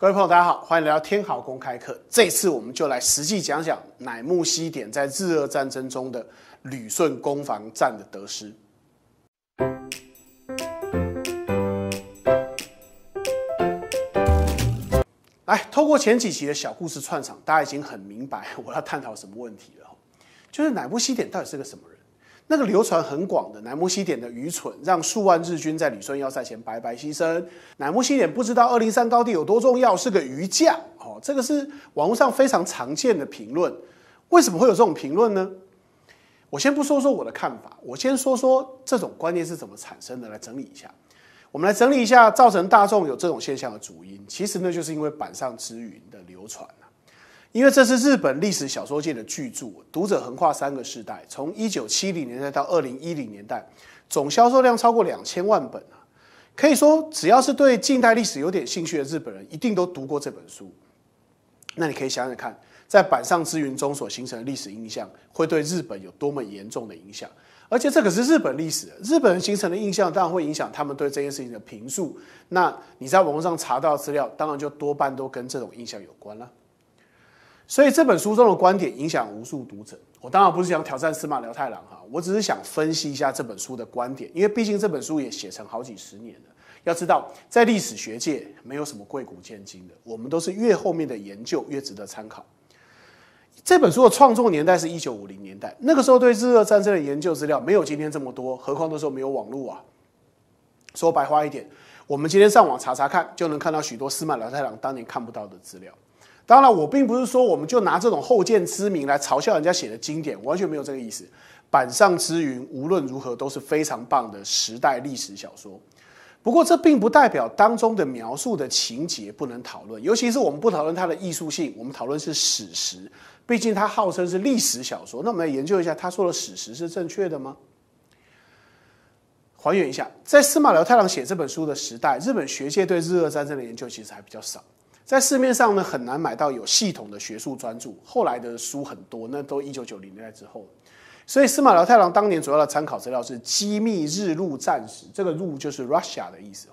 各位朋友，大家好，欢迎来到天豪公开课。这次我们就来实际讲讲乃木希典在日俄战争中的旅顺攻防战的得失。来，透过前几期的小故事串场，大家已经很明白 我要探讨什么问题了，就是乃木希典到底是个什么人。那个流传很广的乃木希典的愚蠢，让数万日军在旅顺要塞前白白牺牲。乃木希典不知道二零三高地有多重要，是个愚将。哦，这个是网络上非常常见的评论。为什么会有这种评论呢？我先不说说我的看法，我先说说这种观念是怎么产生的。来整理一下，我们来整理一下造成大众有这种现象的主因。其实呢，就是因为板上之云的流传因为这是日本历史小说界的巨著，读者横跨三个时代，从一九七零年代到二零一零年代，总销售量超过两千万本啊！可以说，只要是对近代历史有点兴趣的日本人，一定都读过这本书。那你可以想想看，在板上之云中所形成的历史印象，会对日本有多么严重的影响？而且这可是日本历史，日本人形成的印象，当然会影响他们对这件事情的评述。那你在网络上查到的资料，当然就多半都跟这种印象有关了。所以这本书中的观点影响无数读者。我当然不是想挑战司马辽太郎哈，我只是想分析一下这本书的观点，因为毕竟这本书也写成好几十年了。要知道，在历史学界没有什么贵古见今的，我们都是越后面的研究越值得参考。这本书的创作年代是一九五零年代，那个时候对日俄战争的研究资料没有今天这么多，何况那时候没有网络啊。说白话一点，我们今天上网查查看，就能看到许多司马辽太郎当年看不到的资料。当然，我并不是说我们就拿这种后见之明来嘲笑人家写的经典，完全没有这个意思。板上之云无论如何都是非常棒的时代历史小说。不过，这并不代表当中的描述的情节不能讨论，尤其是我们不讨论它的艺术性，我们讨论是史实。毕竟它号称是历史小说，那我们来研究一下他说的史实是正确的吗？还原一下，在司马辽太郎写这本书的时代，日本学界对日俄战争的研究其实还比较少。在市面上呢，很难买到有系统的学术专著。后来的书很多，那都一九九零年代之后所以司马辽太郎当年主要的参考资料是《机密日露战史》，这个“露”就是 Russia 的意思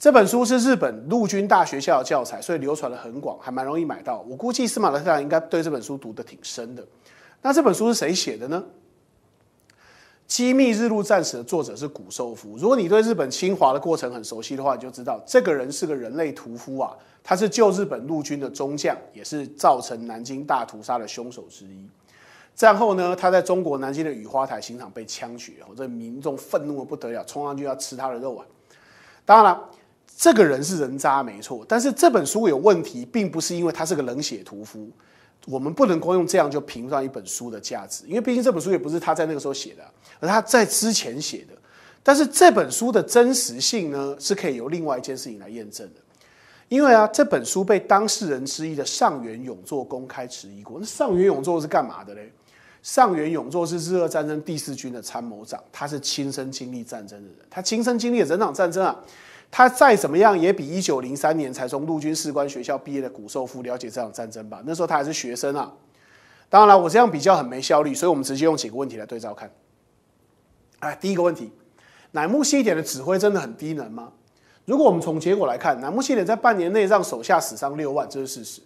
这本书是日本陆军大学校的教材，所以流传的很广，还蛮容易买到。我估计司马辽太郎应该对这本书读得挺深的。那这本书是谁写的呢？《机密日露战史》的作者是谷寿夫。如果你对日本侵华的过程很熟悉的话，就知道这个人是个人类屠夫啊。他是旧日本陆军的中将，也是造成南京大屠杀的凶手之一。战后呢，他在中国南京的雨花台刑场被枪决，这民众愤怒的不得了，冲上去要吃他的肉啊！当然了，这个人是人渣，没错。但是这本书有问题，并不是因为他是个冷血屠夫，我们不能光用这样就评断一本书的价值，因为毕竟这本书也不是他在那个时候写的，而他在之前写的。但是这本书的真实性呢，是可以由另外一件事情来验证的。因为啊，这本书被当事人之一的上元勇作公开质疑过。那上元勇作是干嘛的呢？上元勇作是日俄战争第四军的参谋长，他是亲身经历战争的人。他亲身经历了整场战争啊，他再怎么样也比一九零三年才从陆军士官学校毕业的谷寿夫了解这场战争吧？那时候他还是学生啊。当然，我这样比较很没效率，所以我们直接用几个问题来对照看。哎，第一个问题，乃木希典的指挥真的很低能吗？如果我们从结果来看，南木系列在半年内让手下死伤六万，这是事实。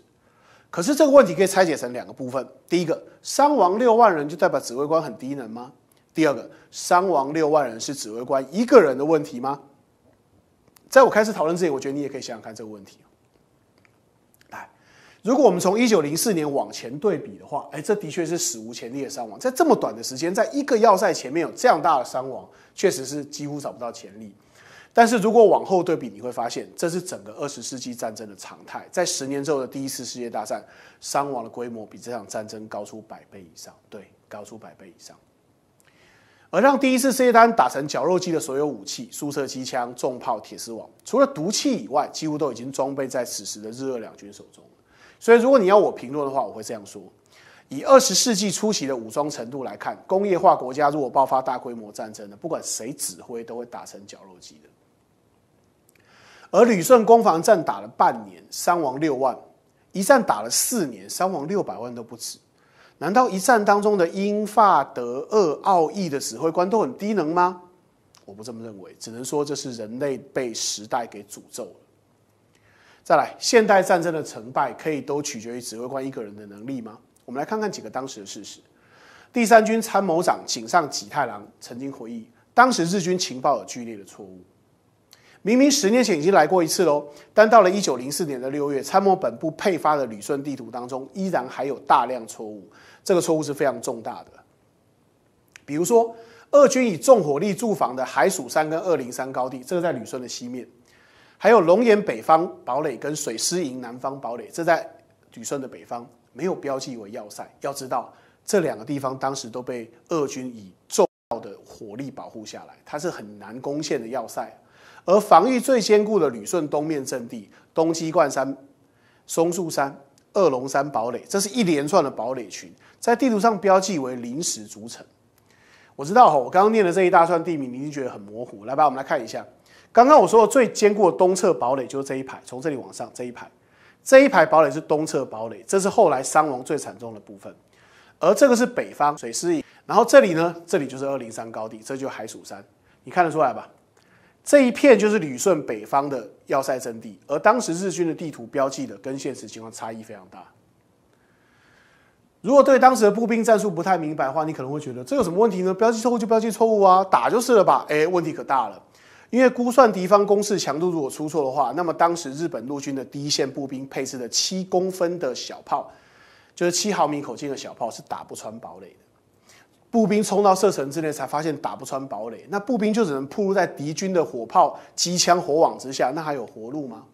可是这个问题可以拆解成两个部分：第一个，伤亡六万人就代表指挥官很低能吗？第二个，伤亡六万人是指挥官一个人的问题吗？在我开始讨论之前，我觉得你也可以想想看这个问题。来，如果我们从一九零四年往前对比的话，哎，这的确是史无前例的伤亡，在这么短的时间，在一个要塞前面有这样大的伤亡，确实是几乎找不到潜力。但是如果往后对比，你会发现这是整个二十世纪战争的常态。在十年之后的第一次世界大战，伤亡的规模比这场战争高出百倍以上，对，高出百倍以上。而让第一次世界大战打成绞肉机的所有武器，速射机枪、重炮、铁丝网，除了毒气以外，几乎都已经装备在此时的日俄两军手中所以，如果你要我评论的话，我会这样说：以二十世纪初期的武装程度来看，工业化国家如果爆发大规模战争呢，不管谁指挥，都会打成绞肉机的。而旅顺攻防战打了半年，伤亡六万；一战打了四年，伤亡六百万都不止。难道一战当中的英法德俄奥意的指挥官都很低能吗？我不这么认为，只能说这是人类被时代给诅咒了。再来，现代战争的成败可以都取决于指挥官一个人的能力吗？我们来看看几个当时的事实。第三军参谋长井上几太郎曾经回忆，当时日军情报有剧烈的错误。明明十年前已经来过一次喽，但到了一九零四年的六月，参谋本部配发的旅顺地图当中，依然还有大量错误。这个错误是非常重大的。比如说，俄军以重火力驻防的海曙山跟二零三高地，这个在旅顺的西面；还有龙岩北方堡垒跟水师营南方堡垒，这在旅顺的北方没有标记为要塞。要知道，这两个地方当时都被俄军以重的火力保护下来，它是很难攻陷的要塞。而防御最坚固的旅顺东面阵地——东鸡冠山、松树山、二龙山堡垒，这是一连串的堡垒群，在地图上标记为临时主城。我知道，我刚刚念的这一大串地名，你已经觉得很模糊。来吧，我们来看一下。刚刚我说的最坚固的东侧堡垒就是这一排，从这里往上这一排，这一排堡垒是东侧堡垒，这是后来伤亡最惨重的部分。而这个是北方水师营，然后这里呢，这里就是二零三高地，这就海曙山，你看得出来吧？这一片就是旅顺北方的要塞阵地，而当时日军的地图标记的跟现实情况差异非常大。如果对当时的步兵战术不太明白的话，你可能会觉得这有什么问题呢？标记错误就标记错误啊，打就是了吧？哎，问题可大了，因为估算敌方攻势强度如果出错的话，那么当时日本陆军的第一线步兵配置的七公分的小炮，就是七毫米口径的小炮是打不穿堡垒的。步兵冲到射程之内，才发现打不穿堡垒，那步兵就只能铺在敌军的火炮、机枪、火网之下，那还有活路吗？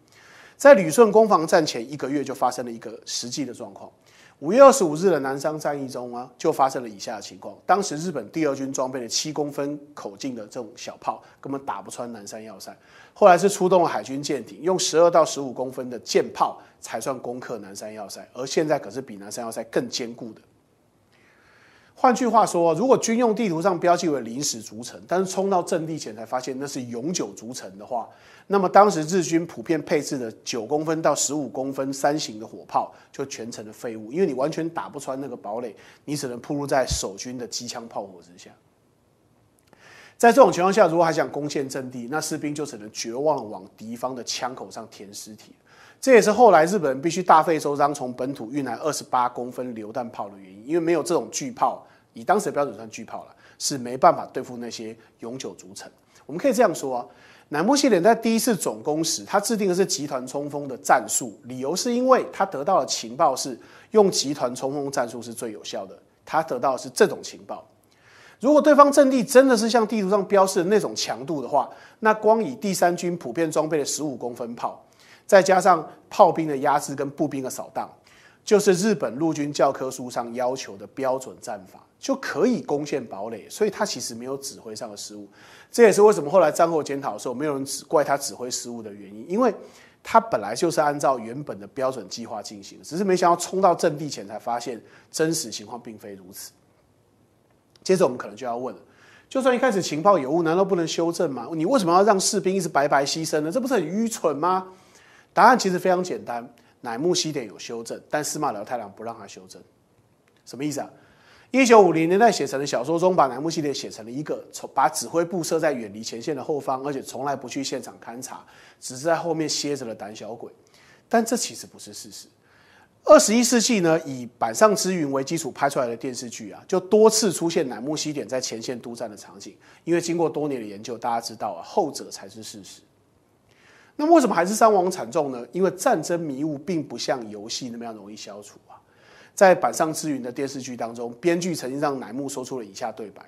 在旅顺攻防战前一个月，就发生了一个实际的状况。五月二十五日的南山战役中啊，就发生了以下的情况。当时日本第二军装备了七公分口径的这种小炮，根本打不穿南山要塞。后来是出动了海军舰艇，用十二到十五公分的舰炮才算攻克南山要塞。而现在可是比南山要塞更坚固的。换句话说，如果军用地图上标记为临时逐城，但是冲到阵地前才发现那是永久逐城的话，那么当时日军普遍配置的九公分到十五公分三型的火炮就全程的废物，因为你完全打不穿那个堡垒，你只能铺路在守军的机枪炮火之下。在这种情况下，如果还想攻陷阵地，那士兵就只能绝望往敌方的枪口上填尸体。这也是后来日本人必须大费周章从本土运来二十八公分榴弹炮的原因，因为没有这种巨炮（以当时的标准算巨炮了），是没办法对付那些永久组成。我们可以这样说啊，南部系列在第一次总攻时，他制定的是集团冲锋的战术，理由是因为他得到的情报是用集团冲锋战术是最有效的。他得到的是这种情报。如果对方阵地真的是像地图上标示的那种强度的话，那光以第三军普遍装备的十五公分炮，再加上炮兵的压制跟步兵的扫荡，就是日本陆军教科书上要求的标准战法，就可以攻陷堡垒。所以他其实没有指挥上的失误。这也是为什么后来战后检讨的时候，没有人指怪他指挥失误的原因，因为他本来就是按照原本的标准计划进行，只是没想到冲到阵地前才发现真实情况并非如此。接着我们可能就要问了：就算一开始情报有误，难道不能修正吗？你为什么要让士兵一直白白牺牲呢？这不是很愚蠢吗？答案其实非常简单，乃木希典有修正，但司马辽太郎不让他修正。什么意思啊？一九五零年代写成的小说中，把乃木希典写成了一个从把指挥部设在远离前线的后方，而且从来不去现场勘察，只是在后面歇着的胆小鬼。但这其实不是事实。二十一世纪呢，以板上之云为基础拍出来的电视剧啊，就多次出现乃木希典在前线督战的场景。因为经过多年的研究，大家知道啊，后者才是事实。那为什么还是伤亡惨重呢？因为战争迷雾并不像游戏那么样容易消除啊！在板上之云的电视剧当中，编剧曾经让乃木说出了以下对白：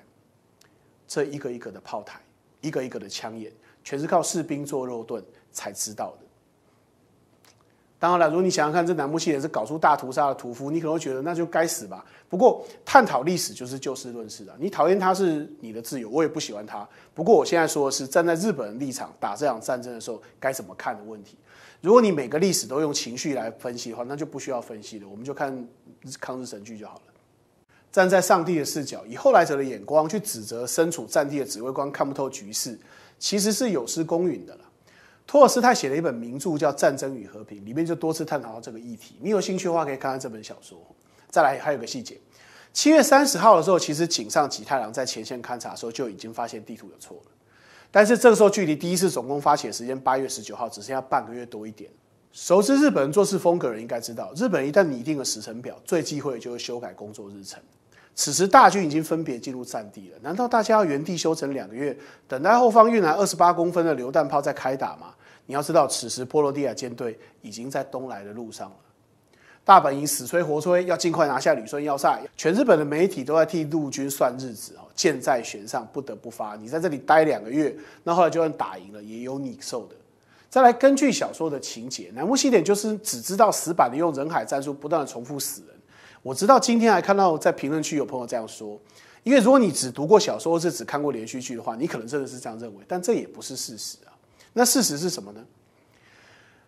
这一个一个的炮台，一个一个的枪眼，全是靠士兵做肉盾才知道的。当然了，如果你想要看这南部系列是搞出大屠杀的屠夫，你可能会觉得那就该死吧。不过探讨历史就是就事论事的，你讨厌他是你的自由，我也不喜欢他。不过我现在说的是站在日本立场打这场战争的时候该怎么看的问题。如果你每个历史都用情绪来分析的话，那就不需要分析了，我们就看抗日神剧就好了。站在上帝的视角，以后来者的眼光去指责身处战地的指挥官看不透局势，其实是有失公允的了。托尔斯泰写了一本名著叫《战争与和平》，里面就多次探讨到这个议题。你有兴趣的话，可以看看这本小说。再来还有个细节，七月三十号的时候，其实井上吉太郎在前线勘察的时候就已经发现地图有错了，但是这个时候距离第一次总攻发起时间八月十九号只剩下半个月多一点。熟知日本人做事风格的人应该知道，日本一旦拟定了时程表，最忌讳的就是修改工作日程。此时大军已经分别进入战地了，难道大家要原地休整两个月，等待后方运来二十八公分的榴弹炮再开打吗？你要知道，此时波罗的海舰队已经在东来的路上了。大本营死催活催，要尽快拿下旅顺要塞，全日本的媒体都在替陆军算日子哦，箭在弦上，不得不发。你在这里待两个月，那后来就算打赢了，也有你受的。再来，根据小说的情节，南木西点就是只知道死板的用人海战术，不断的重复死人。我知道今天还看到在评论区有朋友这样说，因为如果你只读过小说或者只看过连续剧的话，你可能真的是这样认为，但这也不是事实啊。那事实是什么呢？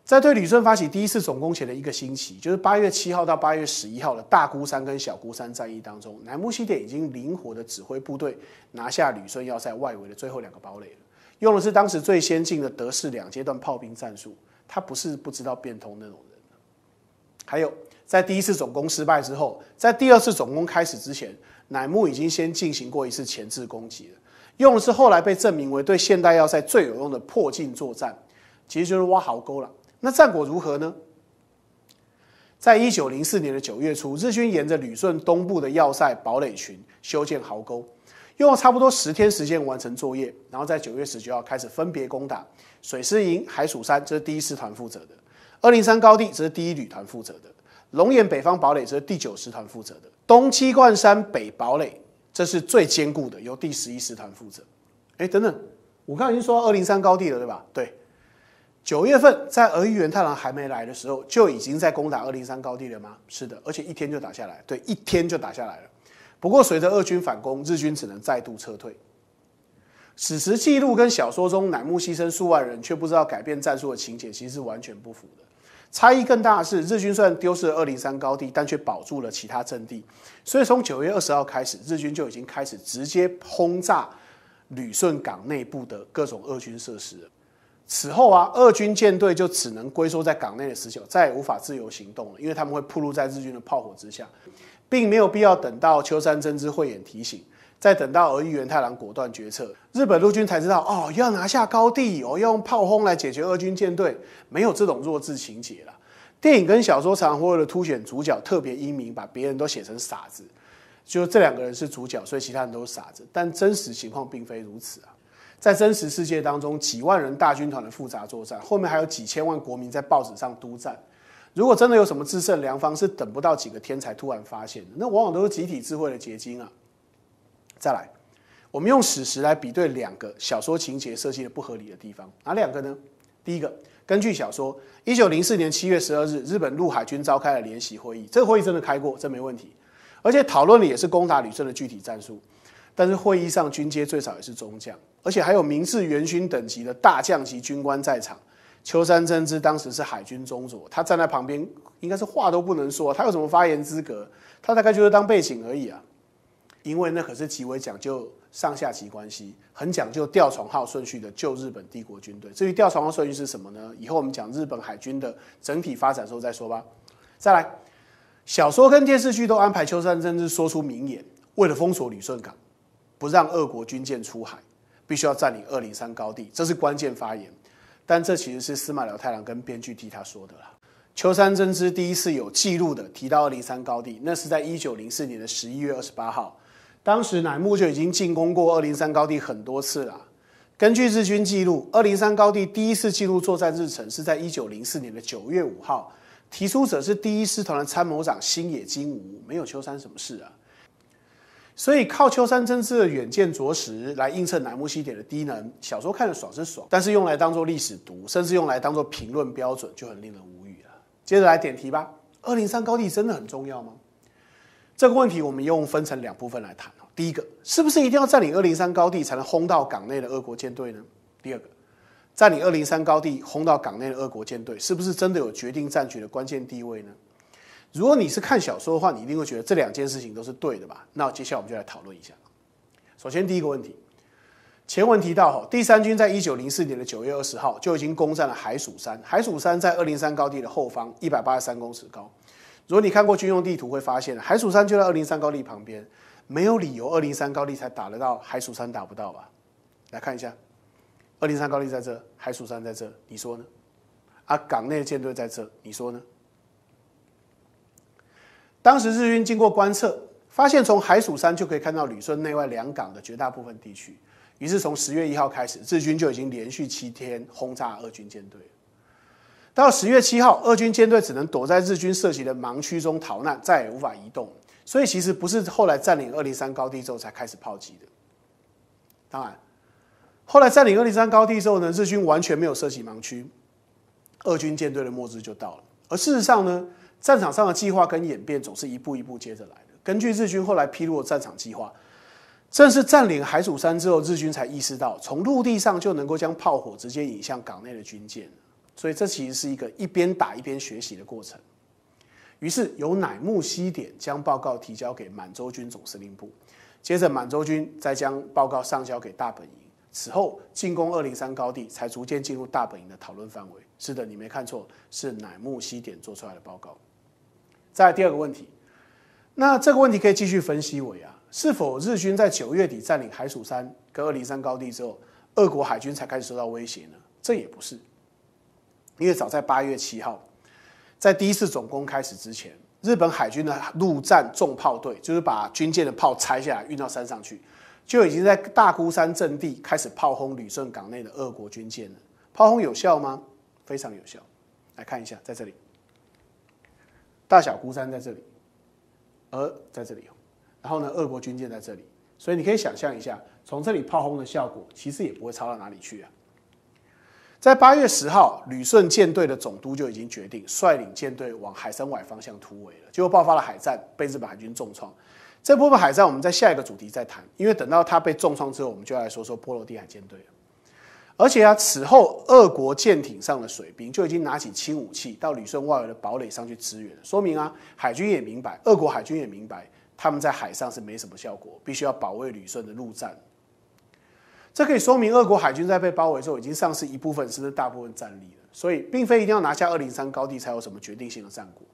在对旅顺发起第一次总攻前的一个星期，就是八月七号到八月十一号的大孤山跟小孤山战役当中，南木西点已经灵活的指挥部队拿下旅顺要塞外围的最后两个堡垒了，用的是当时最先进的德式两阶段炮兵战术，他不是不知道变通那种人。还有。在第一次总攻失败之后，在第二次总攻开始之前，乃木已经先进行过一次前置攻击了，用的是后来被证明为对现代要塞最有用的破镜作战，其实就是挖壕沟了。那战果如何呢？在一九零四年的九月初，日军沿着旅顺东部的要塞堡垒群修建壕沟，用了差不多十天时间完成作业，然后在九月十九号开始分别攻打水师营、海曙山，这是第一师团负责的；二零三高地则是第一旅团负责的。龙岩北方堡垒则是第九师团负责的，东七冠山北堡垒这是最坚固的，由第十一师团负责。哎，等等，我刚已经说到二零三高地了，对吧？对，九月份在俄玉元太郎还没来的时候就已经在攻打二零三高地了吗？是的，而且一天就打下来，对，一天就打下来了。不过随着俄军反攻，日军只能再度撤退。史实记录跟小说中乃木牺牲数万人却不知道改变战术的情节，其实是完全不符的。差异更大的是，日军虽然丢失了二零三高地，但却保住了其他阵地。所以从九月二十号开始，日军就已经开始直接轰炸旅顺港内部的各种俄军设施。此后啊，俄军舰队就只能龟缩在港内十九，再也无法自由行动了，因为他们会暴露在日军的炮火之下，并没有必要等到秋山真之慧眼提醒。再等到俄玉元太郎果断决策，日本陆军才知道哦，要拿下高地哦，要用炮轰来解决。俄军舰队没有这种弱智情节了。电影跟小说常常为了凸显主角特别英明，把别人都写成傻子。就这两个人是主角，所以其他人都是傻子。但真实情况并非如此啊。在真实世界当中，几万人大军团的复杂作战，后面还有几千万国民在报纸上督战。如果真的有什么制胜良方，是等不到几个天才突然发现的，那往往都是集体智慧的结晶啊。再来，我们用史实来比对两个小说情节设计的不合理的地方，哪两个呢？第一个，根据小说，一九零四年七月十二日，日本陆海军召开了联席会议，这个会议真的开过，这没问题，而且讨论的也是攻打旅顺的具体战术。但是会议上军阶最少也是中将，而且还有明治元勋等级的大将级军官在场。秋山真之当时是海军中佐，他站在旁边，应该是话都不能说，他有什么发言资格？他大概就是当背景而已啊。因为那可是极为讲究上下级关系、很讲究吊床号顺序的旧日本帝国军队。至于吊床号顺序是什么呢？以后我们讲日本海军的整体发展时候再说吧。再来，小说跟电视剧都安排秋山真之说出名言：“为了封锁旅顺港，不让俄国军舰出海，必须要占领二零三高地。”这是关键发言，但这其实是司马辽太郎跟编剧替他说的啦。秋山真之第一次有记录的提到二零三高地，那是在一九零四年的十一月二十八号。当时乃木就已经进攻过二零三高地很多次了。根据日军记录，二零三高地第一次记录作战日程是在一九零四年的九月五号，提出者是第一师团的参谋长新野金吾，没有秋山什么事啊。所以靠秋山真知的远见卓识来映衬乃木希典的低能，小说看着爽是爽，但是用来当做历史读，甚至用来当做评论标准，就很令人无语了。接着来点题吧，二零三高地真的很重要吗？这个问题我们用分成两部分来谈。第一个，是不是一定要占领二零三高地才能轰到港内的俄国舰队呢？第二个，占领二零三高地轰到港内的俄国舰队，是不是真的有决定战局的关键地位呢？如果你是看小说的话，你一定会觉得这两件事情都是对的吧？那接下来我们就来讨论一下。首先，第一个问题，前文提到哈，第三军在一九零四年的九月二十号就已经攻占了海曙山，海曙山在二零三高地的后方一百八十三公尺高。如果你看过军用地图，会发现海曙山就在二零三高地旁边。没有理由，二零三高地才打得到，海曙山打不到吧？来看一下，二零三高地在这，海曙山在这，你说呢？啊，港内舰队在这，你说呢？当时日军经过观测，发现从海曙山就可以看到旅顺内外两港的绝大部分地区，于是从十月一号开始，日军就已经连续七天轰炸俄军舰队。到十月七号，俄军舰队只能躲在日军设计的盲区中逃难，再也无法移动。所以其实不是后来占领二零三高地之后才开始炮击的。当然，后来占领二零三高地之后呢，日军完全没有设起盲区，俄军舰队的末日就到了。而事实上呢，战场上的计划跟演变总是一步一步接着来的。根据日军后来披露的战场计划，正是占领海曙山之后，日军才意识到从陆地上就能够将炮火直接引向港内的军舰。所以这其实是一个一边打一边学习的过程。于是由乃木希典将报告提交给满洲军总司令部，接着满洲军再将报告上交给大本营。此后进攻二零三高地才逐渐进入大本营的讨论范围。是的，你没看错，是乃木希典做出来的报告。在第二个问题，那这个问题可以继续分析为啊，是否日军在九月底占领海曙山跟二零三高地之后，俄国海军才开始受到威胁呢？这也不是，因为早在八月七号。在第一次总攻开始之前，日本海军的陆战重炮队就是把军舰的炮拆下来运到山上去，就已经在大孤山阵地开始炮轰旅顺港内的俄国军舰了。炮轰有效吗？非常有效。来看一下，在这里，大小孤山在这里，而在这里，然后呢，俄国军舰在这里，所以你可以想象一下，从这里炮轰的效果，其实也不会差到哪里去啊。在八月十号，旅顺舰队的总督就已经决定率领舰队往海参崴方向突围了。结果爆发了海战，被日本海军重创。这部分海战我们在下一个主题再谈，因为等到他被重创之后，我们就来说说波罗的海舰队而且啊，此后俄国舰艇上的水兵就已经拿起轻武器到旅顺外围的堡垒上去支援，说明啊，海军也明白，俄国海军也明白，他们在海上是没什么效果，必须要保卫旅顺的陆战。这可以说明，俄国海军在被包围之后已经丧失一部分，是不是大部分战力了？所以，并非一定要拿下二零三高地才有什么决定性的战果。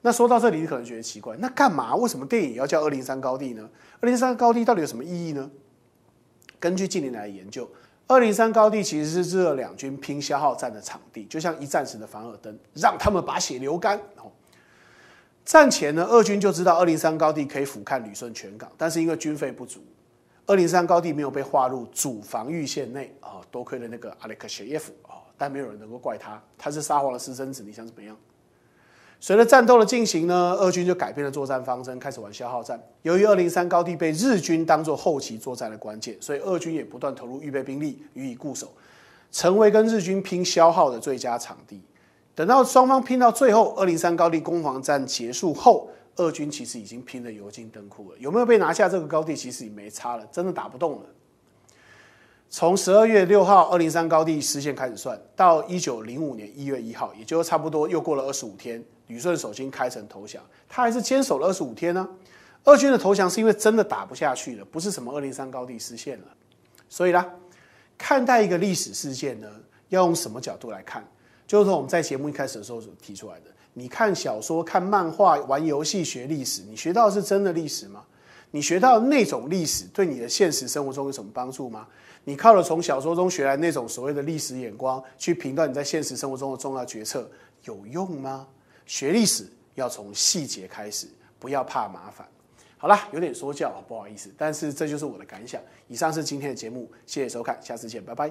那说到这里，你可能觉得奇怪，那干嘛？为什么电影要叫二零三高地呢？二零三高地到底有什么意义呢？根据近年来的研究，二零三高地其实是这两军拼消耗战的场地，就像一战时的凡尔登，让他们把血流干。战前呢，俄军就知道二零三高地可以俯瞰旅顺全港，但是因为军费不足。二零三高地没有被划入主防御线内啊，多亏了那个阿列克谢耶夫啊，但没有人能够怪他，他是沙皇的私生子，你想怎么样？随着战斗的进行呢，俄军就改变了作战方针，开始玩消耗战。由于二零三高地被日军当作后期作战的关键，所以俄军也不断投入预备兵力予以固守，成为跟日军拼消耗的最佳场地。等到双方拼到最后，二零三高地攻防战结束后。俄军其实已经拼得油尽灯枯了，有没有被拿下这个高地其实也没差了，真的打不动了。从十二月六号二零三高地失陷开始算，到一九零五年一月一号，也就差不多又过了二十五天，旅顺守军开城投降，他还是坚守了二十五天呢。俄军的投降是因为真的打不下去了，不是什么二零三高地失陷了。所以啦，看待一个历史事件呢，要用什么角度来看？就是说我们在节目一开始的时候所提出来的。你看小说、看漫画、玩游戏、学历史，你学到是真的历史吗？你学到那种历史对你的现实生活中有什么帮助吗？你靠了从小说中学来那种所谓的历史眼光去评断你在现实生活中的重要决策有用吗？学历史要从细节开始，不要怕麻烦。好啦，有点说教啊，不好意思，但是这就是我的感想。以上是今天的节目，谢谢收看，下次见，拜拜。